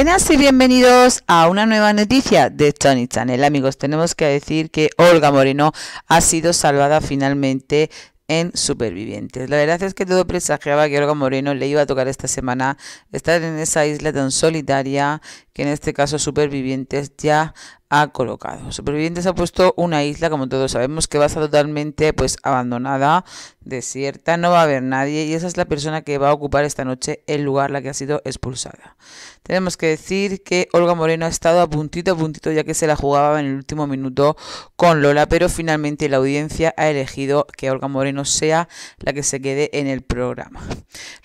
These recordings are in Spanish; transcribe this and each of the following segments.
Buenas y bienvenidos a una nueva noticia de Tony Channel. Amigos, tenemos que decir que Olga Moreno ha sido salvada finalmente en Supervivientes. La verdad es que todo presagiaba que Olga Moreno le iba a tocar esta semana estar en esa isla tan solitaria que en este caso Supervivientes ya ha colocado. Supervivientes ha puesto una isla, como todos sabemos, que va a estar totalmente pues abandonada, desierta, no va a haber nadie y esa es la persona que va a ocupar esta noche el lugar la que ha sido expulsada. Tenemos que decir que Olga Moreno ha estado a puntito a puntito ya que se la jugaba en el último minuto con Lola, pero finalmente la audiencia ha elegido que Olga Moreno sea la que se quede en el programa.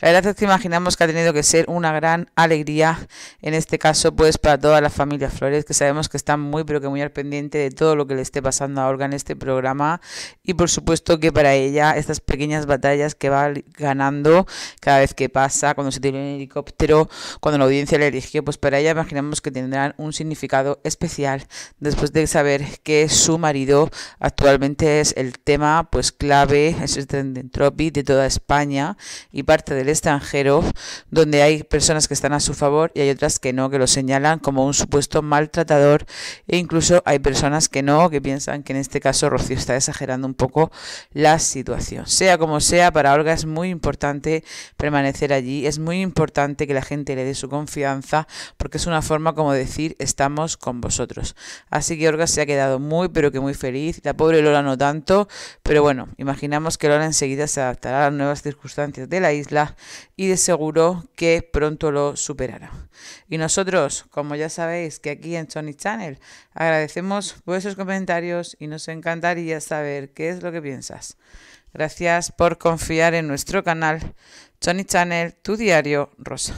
La verdad es que imaginamos que ha tenido que ser una gran alegría en este caso pues para todas las familias Flores que sabemos que están muy muy, pero que muy al pendiente de todo lo que le esté pasando a Olga en este programa. Y por supuesto que para ella, estas pequeñas batallas que va ganando cada vez que pasa, cuando se tiene un helicóptero, cuando la audiencia le eligió, pues para ella imaginamos que tendrán un significado especial después de saber que su marido actualmente es el tema pues clave, es el entropi de toda España y parte del extranjero, donde hay personas que están a su favor y hay otras que no, que lo señalan como un supuesto maltratador e incluso hay personas que no, que piensan que en este caso Rocío está exagerando un poco la situación. Sea como sea, para Olga es muy importante permanecer allí, es muy importante que la gente le dé su confianza, porque es una forma como decir estamos con vosotros. Así que Olga se ha quedado muy, pero que muy feliz. La pobre Lola no tanto, pero bueno, imaginamos que Lola enseguida se adaptará a las nuevas circunstancias de la isla y de seguro que pronto lo superará. Y nosotros, como ya sabéis que aquí en Sony Channel Agradecemos vuestros comentarios y nos encantaría saber qué es lo que piensas. Gracias por confiar en nuestro canal, Tony Channel, tu diario Rosa.